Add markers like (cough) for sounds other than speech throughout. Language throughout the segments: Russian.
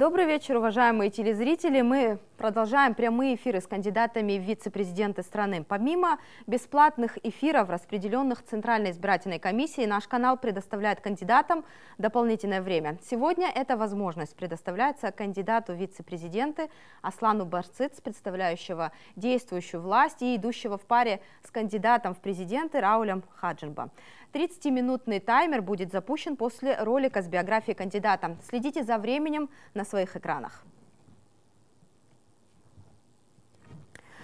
Добрый вечер, уважаемые телезрители. Мы Продолжаем прямые эфиры с кандидатами в вице-президенты страны. Помимо бесплатных эфиров, распределенных Центральной избирательной комиссией, наш канал предоставляет кандидатам дополнительное время. Сегодня эта возможность предоставляется кандидату вице-президенты Аслану Барциц, представляющего действующую власть и идущего в паре с кандидатом в президенты Раулем Хаджинба. 30-минутный таймер будет запущен после ролика с биографией кандидата. Следите за временем на своих экранах.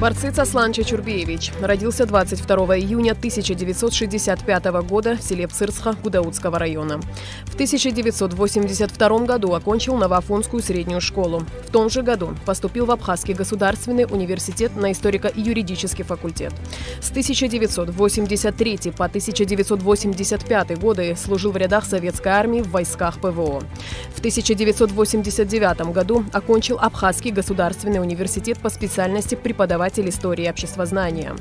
Борцыц Сланча Чурбеевич родился 22 июня 1965 года в селе Псырсха Гудаутского района. В 1982 году окончил Новоафонскую среднюю школу. В том же году поступил в Абхазский государственный университет на историко-юридический факультет. С 1983 по 1985 годы служил в рядах советской армии в войсках ПВО. В 1989 году окончил Абхазский государственный университет по специальности преподавателя преподаватель истории и обществознания.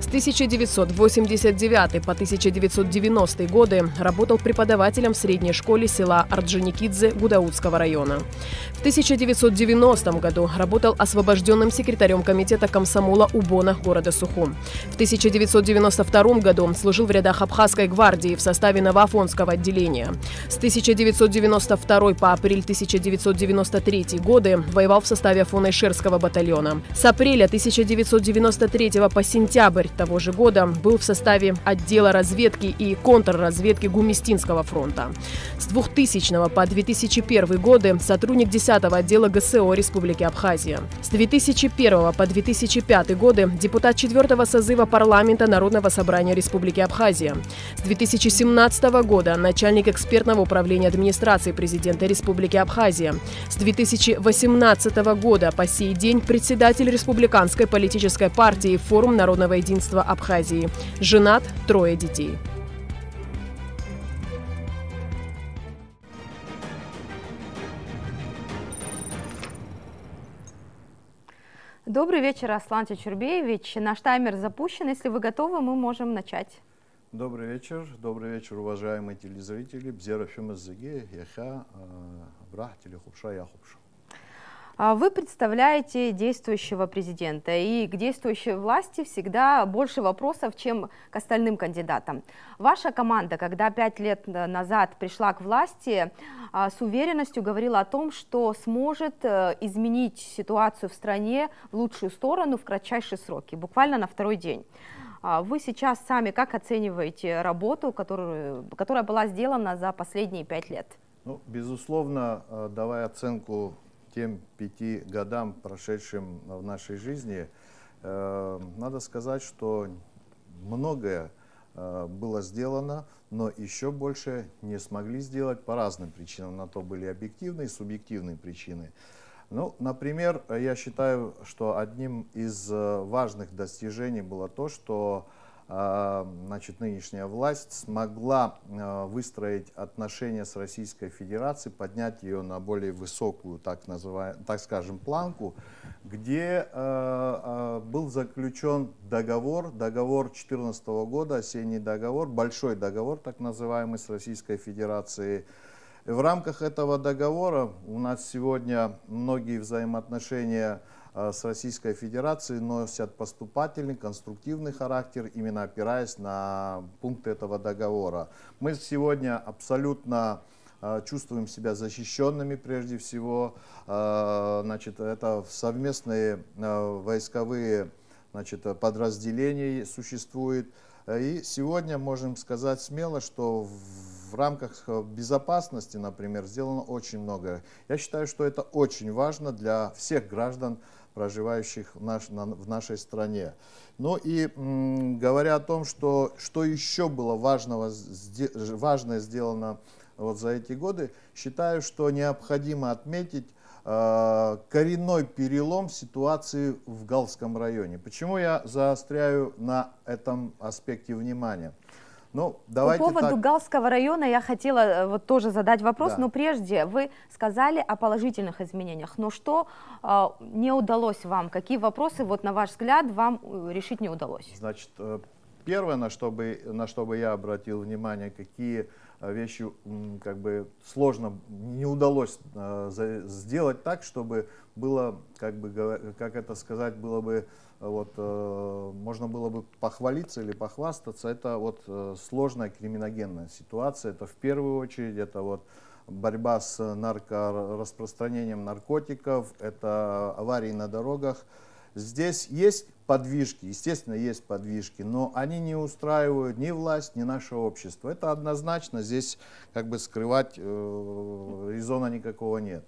С 1989 по 1990 годы работал преподавателем в средней школе села Орджоникидзе Гудаутского района. В 1990 году работал освобожденным секретарем комитета комсомола Убона города Сухум. В 1992 году служил в рядах Абхазской гвардии в составе Новоафонского отделения. С 1992 по апрель 1993 годы воевал в составе афона батальона. С апреля 1993 по сентябрь того же года был в составе отдела разведки и контрразведки Гуместинского фронта. С 2000 по 2001 годы сотрудник 10 отдела ГСО Республики Абхазия. С 2001 по 2005 годы депутат 4 созыва парламента Народного собрания Республики Абхазия. С 2017 года начальник экспертного управления администрации президента Республики Абхазия. С 2018 года по сей день председатель Республиканского Абхазской политической партии «Форум народного единства Абхазии». Женат, трое детей. Добрый вечер, Аслан Чурбеевич. Наш таймер запущен. Если вы готовы, мы можем начать. Добрый вечер. Добрый вечер, уважаемые телезрители. Бзера Фимазыги, Яха, Брах, э, Телехупша, Яхупша. А вы представляете действующего президента, и к действующей власти всегда больше вопросов, чем к остальным кандидатам. Ваша команда, когда пять лет э, назад пришла к власти, а, с уверенностью говорила о том, что сможет э, изменить ситуацию в стране в лучшую сторону в кратчайшие сроки, буквально на второй день. А вы сейчас сами как оцениваете работу, которую, которая была сделана за последние пять лет? Ну, безусловно, э, давая оценку тем пяти годам, прошедшим в нашей жизни, э, надо сказать, что многое э, было сделано, но еще больше не смогли сделать по разным причинам. На то были объективные и субъективные причины. Ну, например, я считаю, что одним из э, важных достижений было то, что а, значит, нынешняя власть смогла э, выстроить отношения с Российской Федерацией, поднять ее на более высокую, так, называем, так скажем, планку, где э, э, был заключен договор, договор 2014 года, осенний договор, большой договор, так называемый, с Российской Федерацией, в рамках этого договора у нас сегодня многие взаимоотношения Э, с Российской Федерацией носят поступательный, конструктивный характер, именно опираясь на пункты этого договора. Мы сегодня абсолютно э, чувствуем себя защищенными прежде всего. Э, значит, это совместные войсковые значит, подразделения существуют. И сегодня можем сказать смело, что в рамках безопасности, например, сделано очень многое. Я считаю, что это очень важно для всех граждан проживающих в, наш, на, в нашей стране. Ну и говоря о том, что, что еще было важного, сде, важное сделано вот за эти годы, считаю, что необходимо отметить э, коренной перелом ситуации в Галском районе. Почему я заостряю на этом аспекте внимания? Ну, давайте По поводу так. Галского района я хотела э, вот тоже задать вопрос, да. но прежде вы сказали о положительных изменениях, но что э, не удалось вам, какие вопросы, вот на ваш взгляд, вам э, решить не удалось? Значит, э, первое, на что бы, на что бы я обратил внимание, какие Э, вещью как бы сложно, не удалось э, сделать так, чтобы было, как бы, как это сказать, было бы, э, вот, можно было бы похвалиться или похвастаться. Это вот сложная криминогенная ситуация. Это в первую очередь, это вот борьба с распространением наркотиков, это аварии на дорогах. Здесь есть подвижки, естественно, есть подвижки, но они не устраивают ни власть, ни наше общество. Это однозначно, здесь как бы скрывать э, резона никакого нет.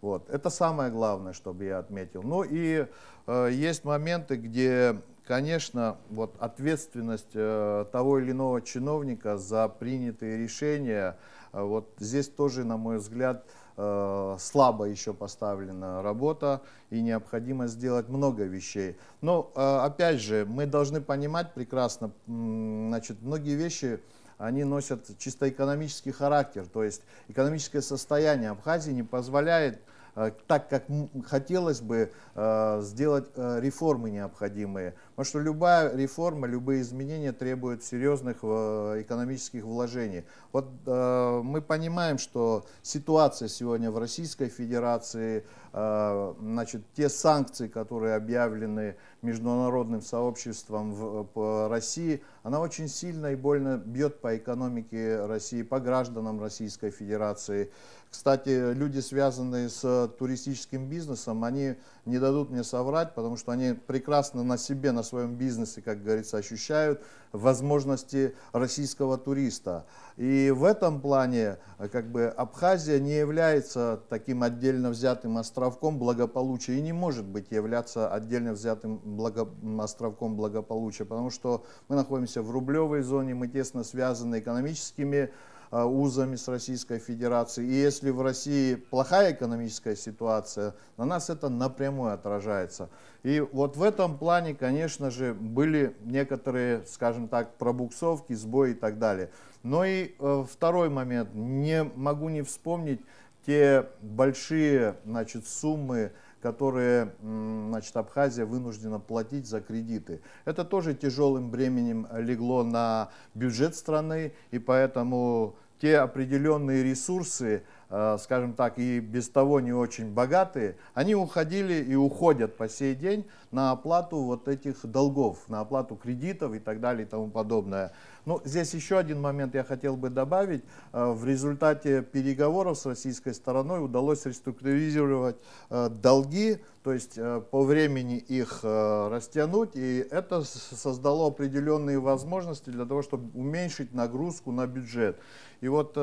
Вот. Это самое главное, чтобы я отметил. Ну и э, есть моменты, где, конечно, вот ответственность э, того или иного чиновника за принятые решения, э, вот здесь тоже, на мой взгляд, э, Э, слабо еще поставлена работа и необходимо сделать много вещей. Но э, опять же, мы должны понимать прекрасно, значит, многие вещи они носят чисто экономический характер, то есть экономическое состояние Абхазии не позволяет Э, так, как хотелось бы э, сделать э, реформы необходимые. Потому что любая реформа, любые изменения требуют серьезных экономических вложений. Вот мы понимаем, что ситуация сегодня в Российской Федерации, значит, те санкции, которые объявлены международным сообществом в, России, она очень сильно и больно бьет по экономике России, по гражданам Российской Федерации. Кстати, люди, связанные с туристическим бизнесом, они не дадут мне соврать, потому что они прекрасно на себе, на своем бизнесе, как говорится, ощущают возможности российского туриста. И в этом плане как бы, Абхазия не является таким отдельно взятым островком благополучия и не может быть являться отдельно взятым благо... островком благополучия, потому что мы находимся в рублевой зоне, мы тесно связаны экономическими Э, узами с Российской Федерацией. И если в России плохая экономическая ситуация, на нас это напрямую отражается. И вот в этом плане, конечно же, были некоторые, скажем так, пробуксовки, сбои и так далее. Но и э, второй момент. Не могу не вспомнить те большие значит, суммы, которые значит, Абхазия вынуждена платить за кредиты. Это тоже тяжелым бременем легло на бюджет страны, и поэтому те определенные ресурсы, э, скажем так, и без того не очень богатые, они уходили и уходят по сей день на оплату вот этих долгов, на оплату кредитов и так далее и тому подобное. Ну, здесь еще один момент я хотел бы добавить. Э, в результате переговоров с российской стороной удалось реструктуризировать э, долги, то есть э, по времени их растянуть, и это создало определенные возможности для того, чтобы уменьшить нагрузку на бюджет. И вот,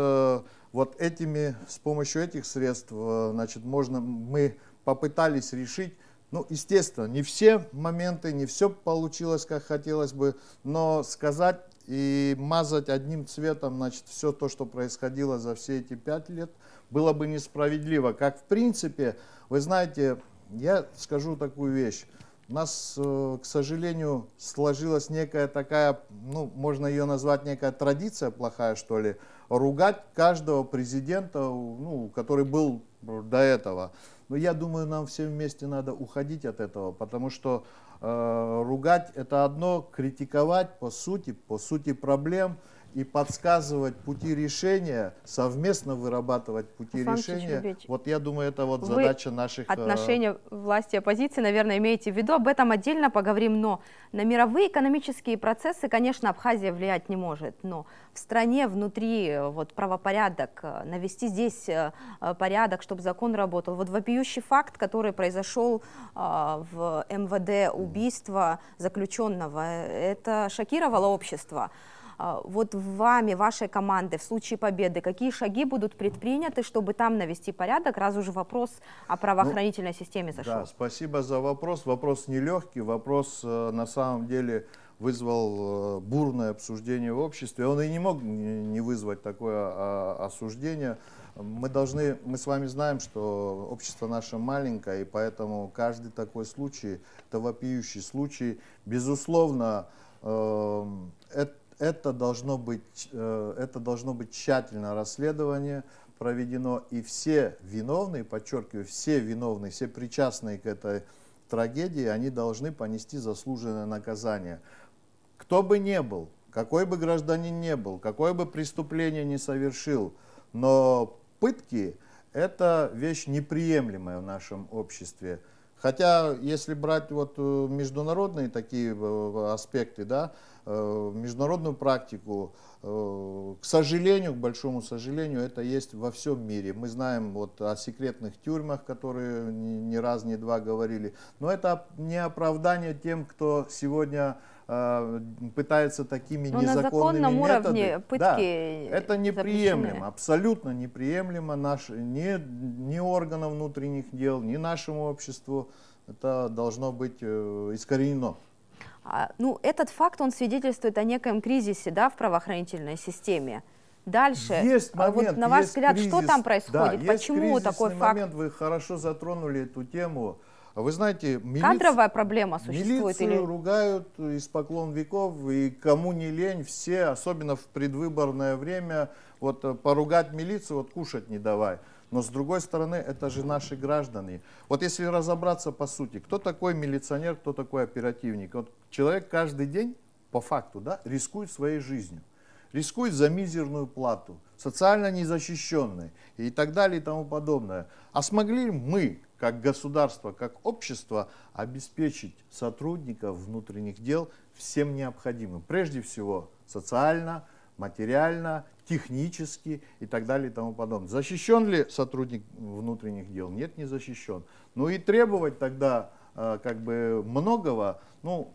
вот этими, с помощью этих средств значит, можно, мы попытались решить ну, естественно, не все моменты, не все получилось, как хотелось бы, но сказать и мазать одним цветом значит, все то, что происходило за все эти пять лет, было бы несправедливо. Как в принципе, вы знаете, я скажу такую вещь. У нас, э, к сожалению, сложилась некая такая, ну, можно ее назвать некая традиция плохая, что ли, ругать каждого президента, ну, который был до этого. Но я думаю, нам всем вместе надо уходить от этого, потому что Э, ругать это одно, критиковать по сути, по сути проблем – и подсказывать пути решения, совместно вырабатывать пути Александр решения. Чубич, вот я думаю, это вот задача наших... Э, отношения власти и оппозиции, наверное, имеете в виду. Об этом отдельно поговорим. Но на мировые экономические процессы, конечно, Абхазия влиять не может. Но в стране внутри э, вот, правопорядок, э, навести здесь порядок, чтобы закон работал. Вот вопиющий факт, который произошел в МВД убийство заключенного, это шокировало общество. А, вот вами, вашей команды в случае победы, какие шаги будут предприняты, чтобы там навести порядок? Раз уже вопрос о ну, правоохранительной ну, системе зашел. Да, спасибо за вопрос. Вопрос нелегкий, вопрос э, на самом деле вызвал э, бурное обсуждение в обществе. Он и не мог не вызвать такое а, осуждение. Мы должны, мы с вами знаем, что общество наше маленькое, и поэтому каждый такой случай, это вопиющий случай, безусловно, эм, это это должно быть, э, это должно быть тщательное расследование проведено, и все виновные, подчеркиваю, все виновные, все причастные к этой трагедии, они должны понести заслуженное наказание. Кто бы ни был, какой бы гражданин ни был, какое бы преступление не совершил, но пытки – это вещь неприемлемая в нашем обществе. Хотя, если брать вот э, международные такие э, аспекты, да, э, международную практику, к сожалению, к большому сожалению, это есть во всем мире. Мы знаем вот о секретных тюрьмах, которые ни раз, ни два говорили. Но это не оправдание тем, кто сегодня Э, пытается такими Но ну, незаконными на законном методами. уровне пытки да, это неприемлемо, запрещены. абсолютно неприемлемо наш, ни, ни органам внутренних дел, ни нашему обществу. Это должно быть э, искоренено. А, ну, этот факт, он свидетельствует о некоем кризисе да, в правоохранительной системе. Дальше, есть а момент, вот на ваш взгляд, кризис, что там происходит? Да, Почему такой момент, факт? момент, вы хорошо затронули эту тему. А вы знаете, милиция кадровая проблема существует? Милицию или... ругают испоклон веков, и кому не лень, все, особенно в предвыборное время, вот э, поругать милицию, вот кушать не давай. Но с другой стороны, это же наши граждане. Вот если разобраться по сути, кто такой милиционер, кто такой оперативник? Вот человек каждый день, по факту, да, рискует своей жизнью рискует за мизерную плату, социально незащищенные и так далее и тому подобное. А смогли мы, как государство, как общество обеспечить сотрудников внутренних дел всем необходимым. Прежде всего социально, материально, технически и так далее и тому подобное. Защищен ли сотрудник внутренних дел? Нет, не защищен. Ну и требовать тогда э, как бы многого, ну,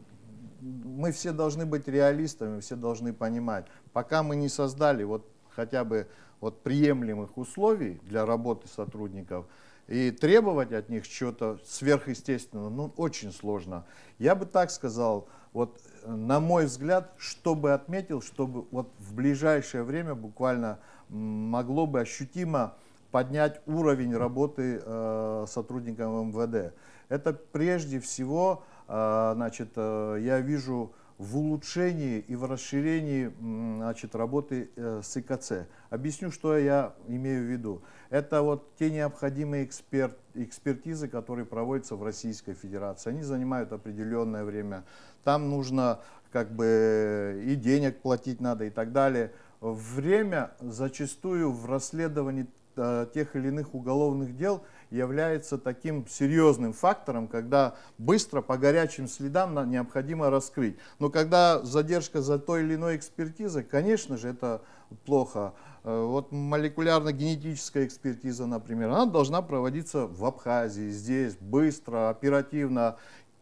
мы все должны быть реалистами, все должны понимать, пока мы не создали вот хотя бы вот приемлемых условий для работы сотрудников, и требовать от них чего-то сверхъестественного, ну, очень сложно. Я бы так сказал, вот на мой взгляд, чтобы отметил, чтобы вот в ближайшее время буквально могло бы ощутимо поднять уровень работы э, сотрудников МВД. Это прежде всего, э, значит, э, я вижу в улучшении и в расширении значит, работы э, с ИКЦ. Объясню, что я имею в виду. Это вот те необходимые эксперт, экспертизы, которые проводятся в Российской Федерации. Они занимают определенное время. Там нужно как бы и денег платить надо и так далее. Время зачастую в расследовании э, тех или иных уголовных дел – является таким серьезным фактором, когда быстро по горячим следам необходимо раскрыть. Но когда задержка за той или иной экспертизой, конечно же, это плохо. Э, вот молекулярно-генетическая экспертиза, например, она должна проводиться в Абхазии, здесь, быстро, оперативно.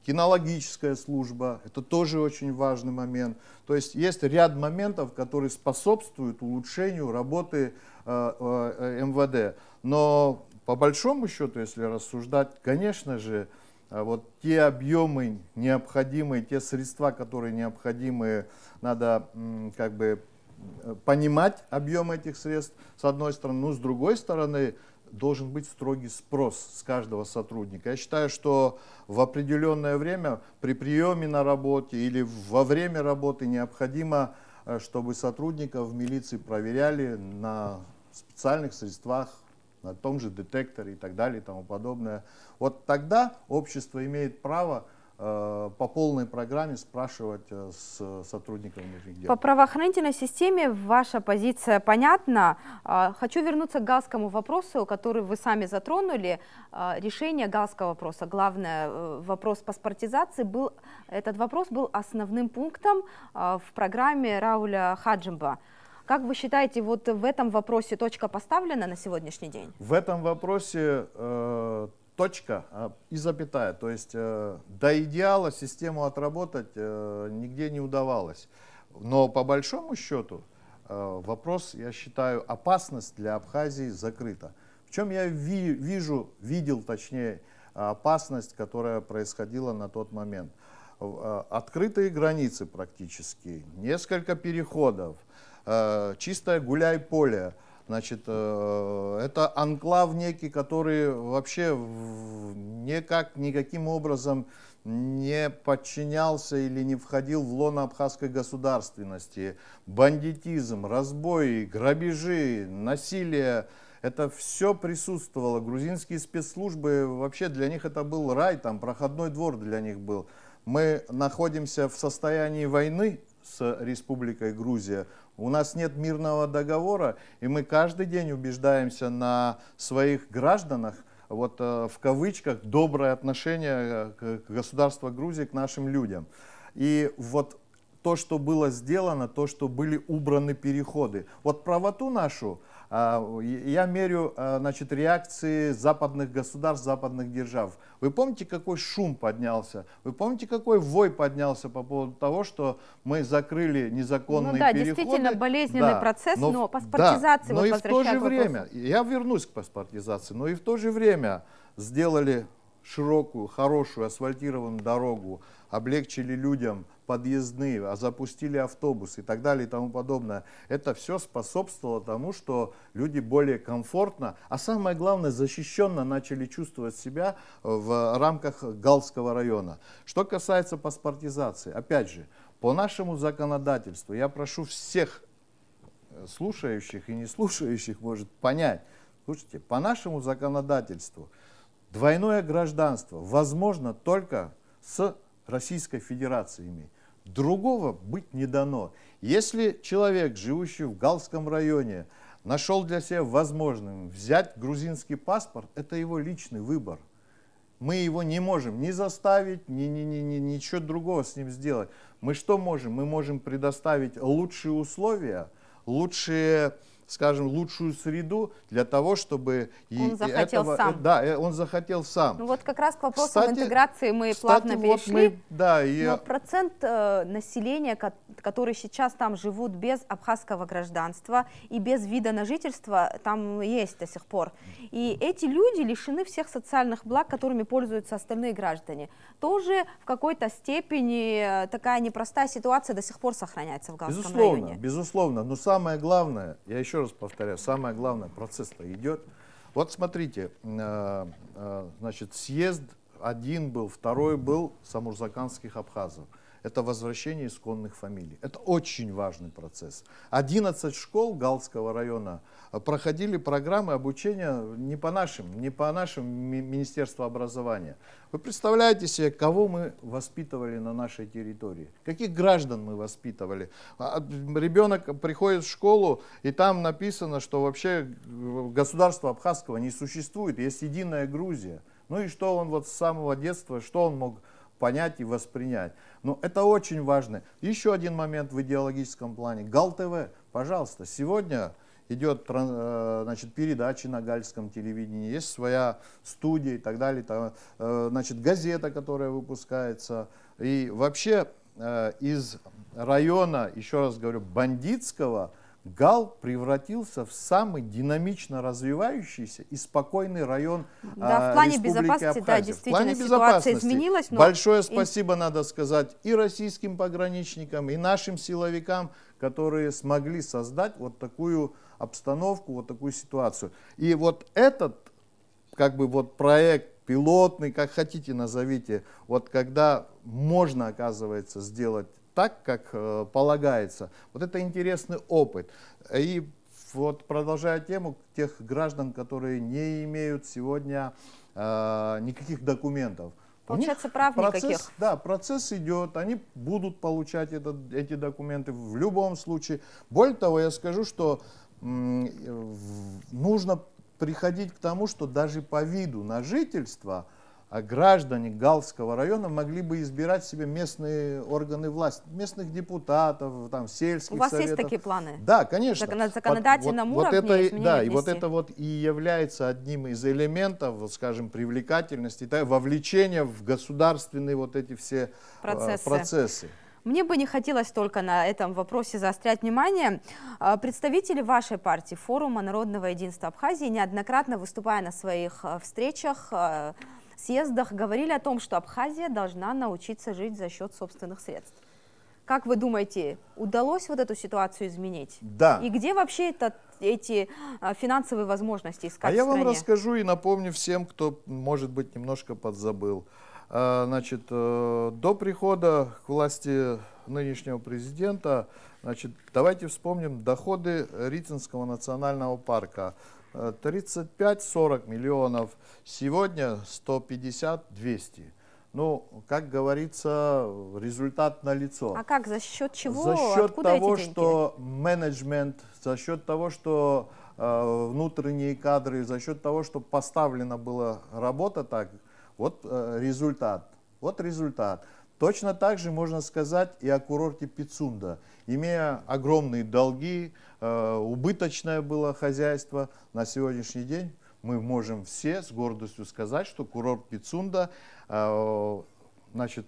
Кинологическая служба, это тоже очень важный момент. То есть есть ряд моментов, которые способствуют улучшению работы э, э, МВД. Но по большому счету, если рассуждать, конечно же, э, вот те объемы необходимые, те средства, которые необходимы, надо как бы э, понимать объем этих средств, с одной стороны. Ну, с другой стороны, должен быть строгий спрос с каждого сотрудника. Я считаю, что в определенное время при приеме на работе или во время работы необходимо, э, чтобы сотрудников в милиции проверяли на специальных средствах на том же детекторе и так далее и тому подобное. Вот тогда общество имеет право э, по полной программе спрашивать э, с сотрудником внутренних дел. По правоохранительной системе ваша позиция понятна. А, хочу вернуться к галскому вопросу, который вы сами затронули. А, решение галского вопроса, главное, э, вопрос паспортизации, был, этот вопрос был основным пунктом а, в программе Рауля Хаджимба. Как вы считаете, вот в этом вопросе точка поставлена на сегодняшний день? В этом вопросе э, точка э, и запятая. То есть э, до идеала систему отработать э, нигде не удавалось. Но по большому счету э, вопрос, я считаю, опасность для Абхазии закрыта. В чем я ви вижу, видел точнее, опасность, которая происходила на тот момент? Э, открытые границы практически, несколько переходов, Э, чистое гуляй-поле. Значит, э, это анклав некий, который вообще никак, никаким образом не подчинялся или не входил в лоно абхазской государственности. Бандитизм, разбои, грабежи, насилие – это все присутствовало. Грузинские спецслужбы, вообще для них это был рай, там проходной двор для них был. Мы находимся в состоянии войны с Республикой Грузия. У нас нет мирного договора, и мы каждый день убеждаемся на своих гражданах, вот э, в кавычках, доброе отношение э, к государству Грузии, к нашим людям. И вот то, что было сделано, то, что были убраны переходы. Вот правоту нашу а, я мерю а, значит, реакции западных государств, западных держав. Вы помните, какой шум поднялся? Вы помните, какой вой поднялся по поводу того, что мы закрыли незаконные ну, да, переходы? действительно болезненный да, процесс, но, но паспортизация... Да, вот но и в то же время, я вернусь к паспортизации, но и в то же время сделали широкую, хорошую асфальтированную дорогу, облегчили людям подъездные, а запустили автобус и так далее и тому подобное. Это все способствовало тому, что люди более комфортно, а самое главное, защищенно начали чувствовать себя э, в рамках Галского района. Что касается паспортизации, опять же, по нашему законодательству я прошу всех э, слушающих и не слушающих может понять. Слушайте, по нашему законодательству двойное гражданство возможно только с Российской Федерацией иметь. Другого быть не дано. Если человек, живущий в Галском районе, нашел для себя возможным взять грузинский паспорт, это его личный выбор. Мы его не можем ни заставить, ни, ни, ни, ни, ничего другого с ним сделать. Мы что можем? Мы можем предоставить лучшие условия, лучшие скажем, лучшую среду для того, чтобы... Он и, захотел этого, э, сам. Да, э, он захотел сам. Ну вот как раз к вопросу кстати, интеграции мы кстати, плавно вот перешли. Мы, да, и... Но э, процент э, населения, которые сейчас там живут без абхазского гражданства и без вида на жительство, там есть до сих пор. И эти люди лишены всех социальных благ, которыми пользуются остальные граждане. Тоже в какой-то степени такая непростая ситуация до сих пор сохраняется в Галском безусловно, районе. Безусловно, безусловно. Но самое главное, я еще еще раз повторяю, самое главное, процесс-то идет. Вот смотрите, э, э, значит, съезд один был, второй был самурзаканских абхазов это возвращение исконных фамилий. Это очень важный процесс. 11 школ Галского района э, проходили программы обучения не по нашим, не по нашим Министерству образования. Вы представляете себе, кого мы воспитывали на нашей территории? Каких граждан мы воспитывали? А, а, ребенок приходит в школу, и там написано, что вообще э, государство Абхазского не существует, есть единая Грузия. Ну и что он вот с самого детства, что он мог понять и воспринять. Но это очень важно. Еще один момент в идеологическом плане. ГАЛ-ТВ, пожалуйста, сегодня идет э, значит, передачи на гальском телевидении, есть своя студия и так далее, там, э, значит, газета, которая выпускается. И вообще э, из района, еще раз говорю, бандитского – Гал превратился в самый динамично развивающийся и спокойный район да, а, в плане Республики безопасности, Абхазия. Да, действительно, в плане ситуация изменилась. Но... Большое спасибо, и... надо сказать, и российским пограничникам, и нашим силовикам, которые смогли создать вот такую обстановку, вот такую ситуацию. И вот этот, как бы вот проект пилотный, как хотите назовите, вот когда можно, оказывается, сделать так, как э, полагается. Вот это интересный опыт. И вот продолжая тему тех граждан, которые не имеют сегодня э, никаких документов. Получается, прав процесс, никаких. Да, процесс идет, они будут получать этот, эти документы в любом случае. Более того, я скажу, что э, нужно приходить к тому, что даже по виду на жительство – а граждане Галского района могли бы избирать себе местные органы власти, местных депутатов, там, сельских У вас советов. есть такие планы? Да, конечно. Так, на законодательном вот, уровне вот это, и, Да, и вот это вот и является одним из элементов, вот, скажем, привлекательности, да, вовлечения в государственные вот эти все а, процессы. процессы. Мне бы не хотелось только на этом вопросе заострять внимание. А, представители вашей партии Форума народного единства Абхазии неоднократно выступая на своих а, встречах съездах говорили о том, что Абхазия должна научиться жить за счет собственных средств. Как вы думаете, удалось вот эту ситуацию изменить? Да. И где вообще это эти а, финансовые возможности искать А я вам расскажу и напомню всем, кто, может быть, немножко подзабыл. А, значит, э, до прихода к власти нынешнего президента, значит, давайте вспомним доходы Ритинского национального парка – 35-40 миллионов, сегодня 150-200. Ну, как говорится, результат на лицо. А как, за счет чего? За счет Откуда того, что менеджмент, за счет того, что э, внутренние кадры, за счет того, что поставлена была работа так, вот э, результат. Вот результат. Точно так же можно сказать и о курорте Пицунда имея огромные долги, э, убыточное было хозяйство, на сегодняшний день мы можем все с гордостью сказать, что курорт Пицунда э, значит,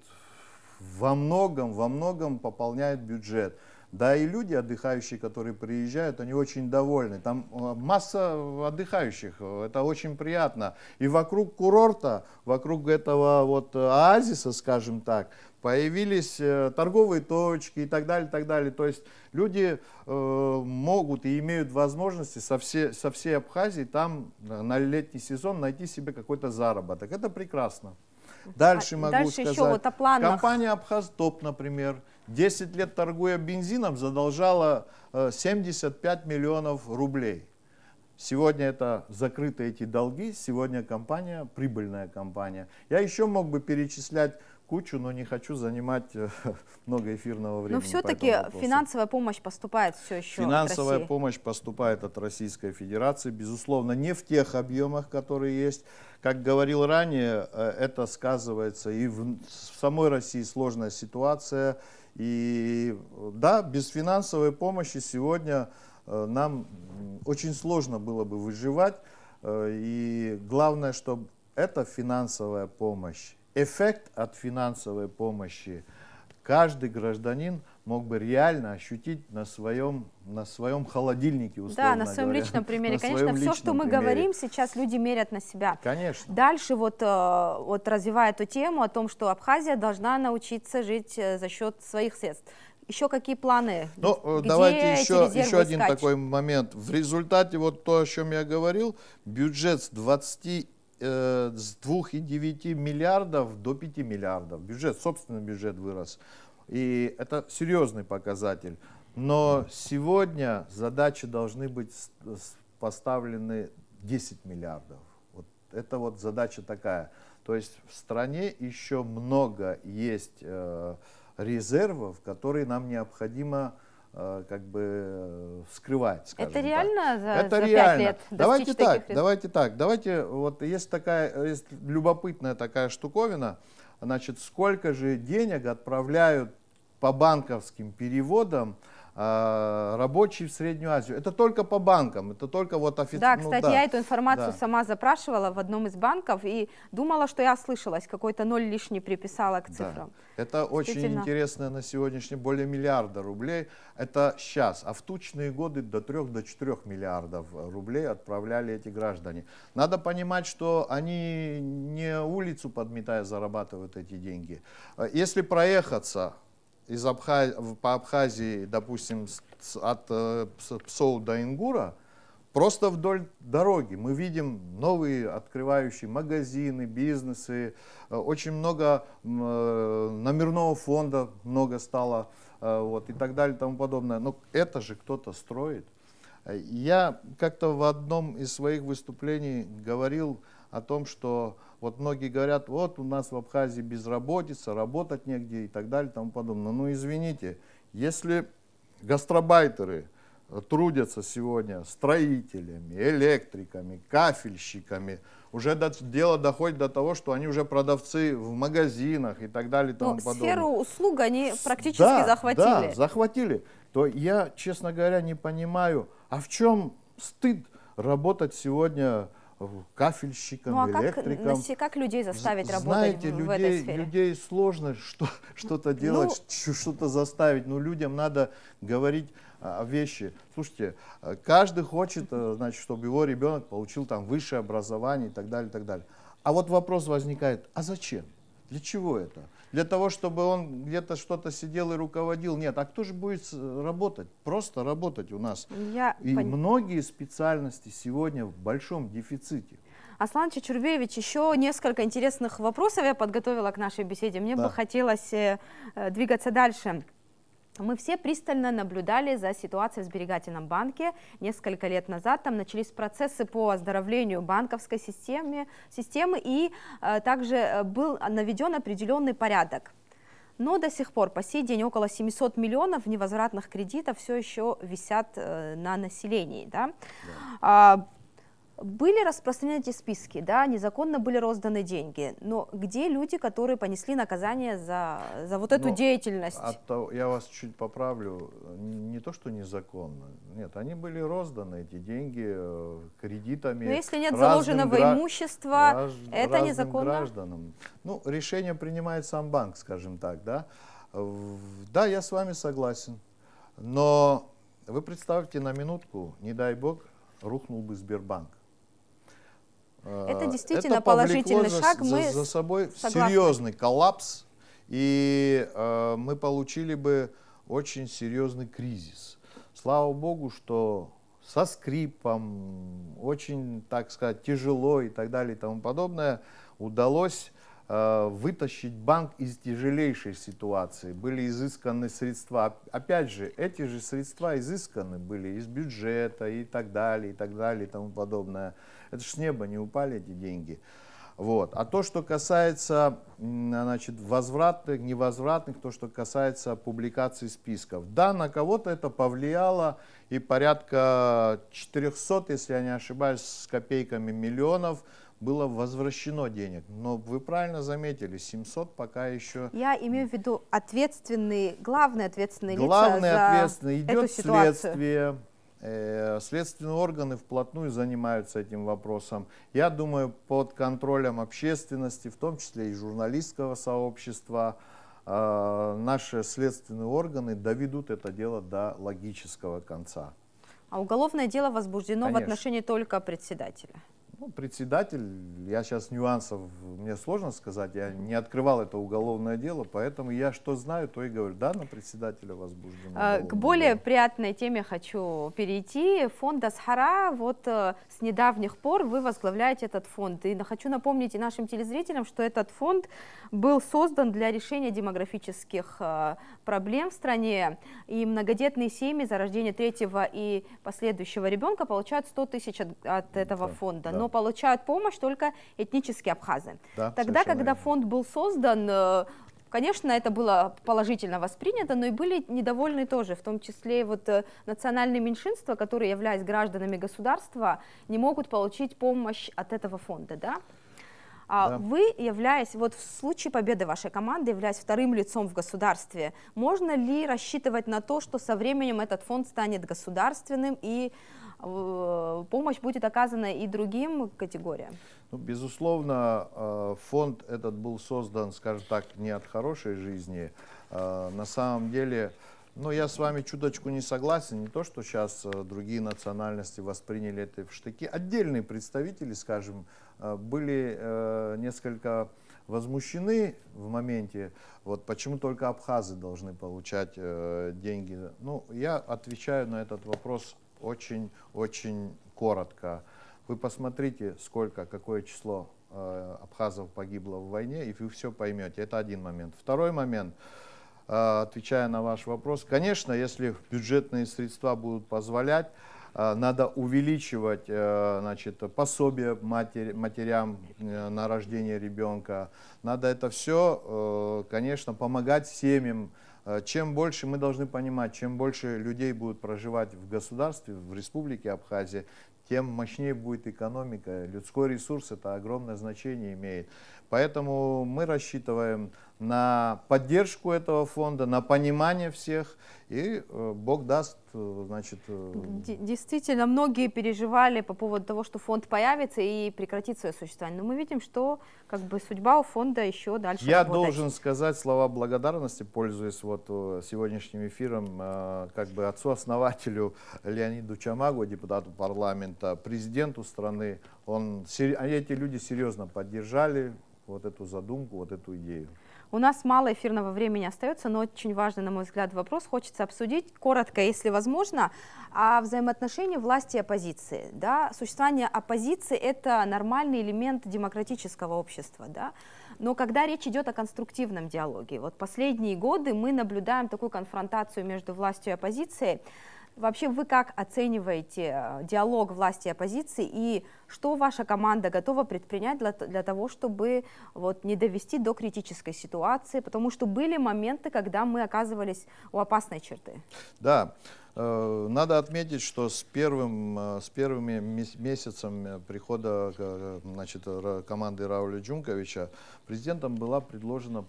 во многом, во многом пополняет бюджет. Да и люди, отдыхающие, которые приезжают, они очень довольны. Там э, масса отдыхающих, это очень приятно. И вокруг курорта, вокруг этого вот оазиса, скажем так, появились э, торговые точки и так далее, так далее. То есть люди э, могут и имеют возможности со, все, со всей Абхазии там на летний сезон найти себе какой-то заработок. Это прекрасно. Дальше а, могу дальше сказать. Еще вот о планах. Компания Абхазтоп, например, 10 лет торгуя бензином, задолжала 75 э, миллионов рублей. Сегодня это закрыты эти долги, сегодня компания прибыльная компания. Я еще мог бы перечислять кучу, но не хочу занимать э, (laughs) много эфирного времени. Но все-таки финансовая помощь поступает все еще Финансовая от помощь поступает от Российской Федерации, безусловно, не в тех объемах, которые есть. Как говорил ранее, э, это сказывается и в самой России сложная ситуация. И да, без финансовой помощи сегодня э, нам очень сложно было бы выживать. И главное, чтобы эта финансовая помощь эффект от финансовой помощи каждый гражданин мог бы реально ощутить на своем, на своем холодильнике, условно Да, на своем говоря. личном примере. (laughs) на Конечно, все, что мы примере. говорим, сейчас люди мерят на себя. Конечно. Дальше вот, э, вот развивая эту тему о том, что Абхазия должна научиться жить э, за счет своих средств. Еще какие планы? Ну, э, Где давайте еще, еще один такой момент. В результате вот то, о чем я говорил, бюджет с 20 э, с 2,9 миллиардов до 5 миллиардов. Бюджет, собственный бюджет вырос. И это серьезный показатель. Но сегодня задачи должны быть поставлены 10 миллиардов. Вот это вот задача такая. То есть в стране еще много есть э, резервов, которые нам необходимо Э, как бы э, вскрывать. Это реально так. за, Это за реально. лет? Давайте так, лет? давайте так, давайте вот есть такая есть любопытная такая штуковина, значит сколько же денег отправляют по банковским переводам а, рабочий в Среднюю Азию. Это только по банкам, это только вот официально. Да, ну кстати, ну, да. я эту информацию да. сама запрашивала в одном из банков и думала, что я ослышалась, какой-то ноль лишний приписала к цифрам. Да. Это очень интересно на сегодняшний более миллиарда рублей. Это сейчас, а в тучные годы до 3 до 4 миллиардов рублей отправляли эти граждане. Надо понимать, что они не улицу подметая зарабатывают эти деньги. Э, если проехаться из абхазии по Абхазии, допустим, от э, Псоу до Ингура, просто вдоль дороги мы видим новые открывающие магазины, бизнесы, э, очень много э, номерного фонда много стало э, вот, и так далее и тому подобное. Но это же кто-то строит. Я как-то в одном из своих выступлений говорил о том, что вот многие говорят, вот у нас в Абхазии безработица, работать негде и так далее и тому подобное. Ну извините, если гастробайтеры э, трудятся сегодня строителями, электриками, кафельщиками, уже до, дело доходит до того, что они уже продавцы в магазинах и так далее и ну, тому Но подобное. сферу услуг они практически да, захватили. Да, захватили. То я, честно говоря, не понимаю, а в чем стыд работать сегодня кафельщиком, ну, а электриком. Как, как людей заставить Знаете, в, людей, в этой сфере? людей сложно что, (laughs) что-то ну, делать, ну, что-то заставить, но людям надо говорить а, вещи. Слушайте, э, каждый хочет, э, значит, чтобы его ребенок получил там высшее образование и так далее, и так далее. А вот вопрос возникает, а зачем? Для чего это? для того, чтобы он где-то что-то сидел и руководил. Нет, а кто же будет работать? Просто работать у нас. Я и пон... многие специальности сегодня в большом дефиците. Аслан Чечербеевич, еще несколько интересных вопросов я подготовила к нашей беседе. Мне да. бы хотелось э, э, двигаться дальше. А мы все пристально наблюдали за ситуацией в сберегательном банке. Несколько лет назад там начались процессы по оздоровлению банковской системы, системы и э, также э, был наведен определенный порядок. Но до сих пор, по сей день, около 700 миллионов невозвратных кредитов все еще висят э, на населении. Да? Да. А, были распространены эти списки, да, незаконно были розданы деньги, но где люди, которые понесли наказание за, за вот эту но деятельность? От того, я вас чуть поправлю, не то, что незаконно, нет, они были розданы, эти деньги, э, кредитами. Но если нет заложенного гра... имущества, гражд... это незаконно? гражданам. Ну, решение принимает сам банк, скажем так, да. Да, я с вами согласен, но вы представьте на минутку, не дай бог, рухнул бы Сбербанк Э, это действительно это положительный шаг. За, мы за собой согласны. серьезный коллапс, и э, мы получили бы очень серьезный кризис. Слава богу, что со скрипом, очень, так сказать, тяжело и так далее и тому подобное, удалось Э, вытащить банк из тяжелейшей ситуации. Были изысканы средства. Опять же, эти же средства изысканы были из бюджета и так далее, и так далее, и тому подобное. Это ж с неба не упали эти деньги. Вот. А то, что касается значит, возвратных, невозвратных, то, что касается публикации списков. Да, на кого-то это повлияло, и порядка 400, если я не ошибаюсь, с копейками миллионов – было возвращено денег. Но вы правильно заметили, 700 пока еще... Я имею в виду ответственные, главные ответственные главные лица Главные ответственные. Идет следствие, э, следственные органы вплотную занимаются этим вопросом. Я думаю, под контролем общественности, в том числе и журналистского сообщества, э, наши следственные органы доведут это дело до логического конца. А уголовное дело возбуждено Конечно. в отношении только председателя? Ну, председатель, я сейчас нюансов, мне сложно сказать, я не открывал это уголовное дело, поэтому я что знаю, то и говорю, да, на председателя возбуждено. А, к более дело. приятной теме хочу перейти. Фонд Асхара, вот э, с недавних пор вы возглавляете этот фонд. И хочу напомнить и нашим телезрителям, что этот фонд был создан для решения демографических э, проблем в стране. И многодетные семьи за рождение третьего и последующего ребенка получают 100 тысяч от, от ну этого да, фонда. Да, Но получают помощь только этнические абхазы. Да, Тогда, когда верно. фонд был создан, э, Конечно, это было положительно воспринято, но и были недовольны тоже, в том числе вот э, национальные меньшинства, которые, являясь гражданами государства, не могут получить помощь от этого фонда, да? А да. вы, являясь, вот в случае победы вашей команды, являясь вторым лицом в государстве, можно ли рассчитывать на то, что со временем этот фонд станет государственным и Э, помощь будет оказана и другим категориям? Ну, безусловно, э, фонд этот был создан, скажем так, не от хорошей жизни. Э, на самом деле, но ну, я с вами чуточку не согласен. Не то, что сейчас другие национальности восприняли это в штыки. Отдельные представители, скажем, были несколько возмущены в моменте, вот почему только абхазы должны получать деньги. Ну, я отвечаю на этот вопрос очень-очень коротко. Вы посмотрите, сколько, какое число э, абхазов погибло в войне, и вы все поймете. Это один момент. Второй момент, э, отвечая на ваш вопрос, конечно, если бюджетные средства будут позволять, э, надо увеличивать э, значит, пособие матери, матерям э, на рождение ребенка. Надо это все, конечно, помогать семьям, Э, чем больше мы должны понимать, чем больше людей будут проживать в государстве, в республике Абхазия, тем мощнее будет экономика. Людской ресурс это огромное значение имеет. Поэтому мы рассчитываем на поддержку этого фонда, на понимание всех, и э, Бог даст, э, значит... Э, действительно, многие переживали по поводу того, что фонд появится и прекратит свое существование. Но мы видим, что как бы судьба у фонда еще дальше Я работает. должен сказать слова благодарности, пользуясь вот сегодняшним эфиром, как бы отцу-основателю Леониду Чамагу, депутату парламента, президенту страны. Он, а эти люди серьезно поддержали вот эту задумку, вот эту идею. У нас мало эфирного времени остается, но очень важный, на мой взгляд, вопрос хочется обсудить коротко, если возможно, о взаимоотношении власти и оппозиции. Да? Существование оппозиции – это нормальный элемент демократического общества. Да? Но когда речь идет о конструктивном диалоге, вот последние годы мы наблюдаем такую конфронтацию между властью и оппозицией, Вообще вы как оцениваете э, диалог власти и оппозиции и что ваша команда готова предпринять для, для того, чтобы вот, не довести до критической ситуации, потому что были моменты, когда мы оказывались у опасной черты? Да, Э, надо отметить, что с, первым, э, с первыми месяцами э, прихода значит, команды Рауля Джунковича президентом была предложена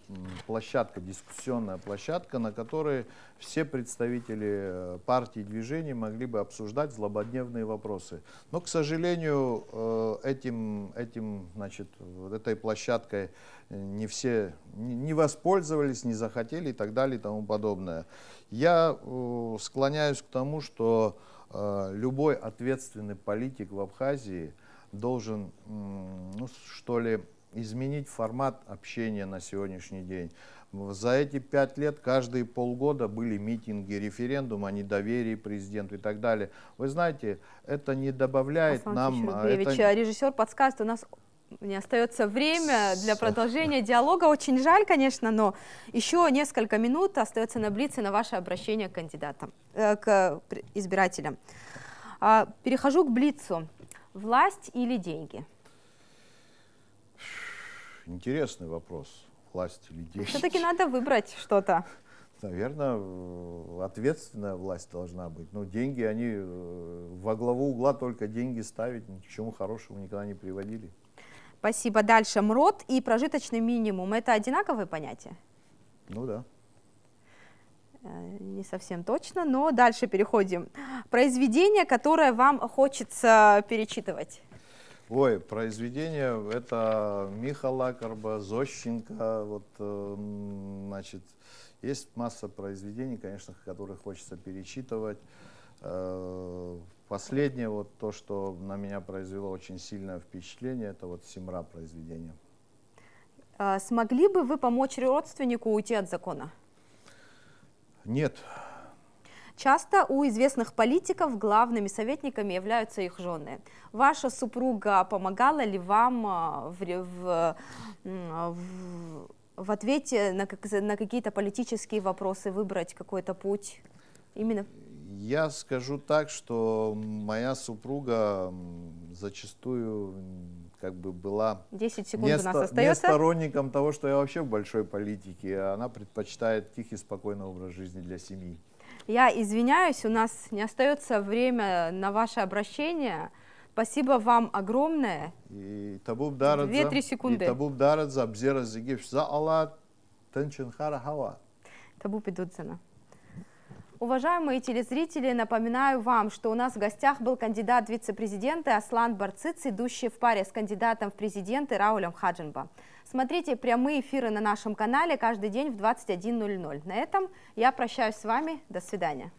площадка, дискуссионная площадка, на которой все представители партий и движений могли бы обсуждать злободневные вопросы. Но, к сожалению, этим, этим, значит, этой площадкой Э, не все не воспользовались, не захотели и так далее и тому подобное. Я э, склоняюсь к тому, что э, любой ответственный политик в Абхазии должен, ну, что ли, изменить формат общения на сегодняшний день. За эти пять лет каждые полгода были митинги, референдум о недоверии президенту и так далее. Вы знаете, это не добавляет Александр нам... Юрьевич, а это... режиссер подсказывает, у нас не остается время для продолжения диалога. Очень жаль, конечно, но еще несколько минут остается на Блице на ваше обращение к кандидатам, э, к избирателям. А, перехожу к Блицу. Власть или деньги? Интересный вопрос. Власть или деньги? Все-таки надо выбрать что-то. Наверное, ответственная власть должна быть. Но деньги, они э, во главу угла только деньги ставить ни к чему хорошему никогда не приводили. Спасибо. Дальше МРОД и прожиточный минимум. Это одинаковые понятия? Ну да. Э, не совсем точно, но дальше переходим. Произведение, которое вам хочется перечитывать. Ой, произведение это Михала Карба, Зощенко, вот, э, значит, есть масса произведений, конечно, которые хочется перечитывать. Э, Последнее, вот то, что на меня произвело очень сильное впечатление, это вот Симра произведение. А смогли бы вы помочь родственнику уйти от закона? Нет. Часто у известных политиков главными советниками являются их жены. Ваша супруга помогала ли вам а, в, в, в, в ответе на, на какие-то политические вопросы выбрать какой-то путь? Именно я скажу так, что моя супруга зачастую как бы была 10 секунд не, у нас остается. не сторонником того, что я вообще в большой политике. А она предпочитает тихий, спокойный образ жизни для семьи. Я извиняюсь, у нас не остается время на ваше обращение. Спасибо вам огромное. И табуб Две-три секунды. И табуб дарадза, абзера зигивш за Аллах, тенчин хара хава. Табуб идут за нас. Уважаемые телезрители, напоминаю вам, что у нас в гостях был кандидат вице-президента Аслан Барциц, идущий в паре с кандидатом в президенты Раулем Хаджинба. Смотрите прямые эфиры на нашем канале каждый день в 21.00. На этом я прощаюсь с вами. До свидания.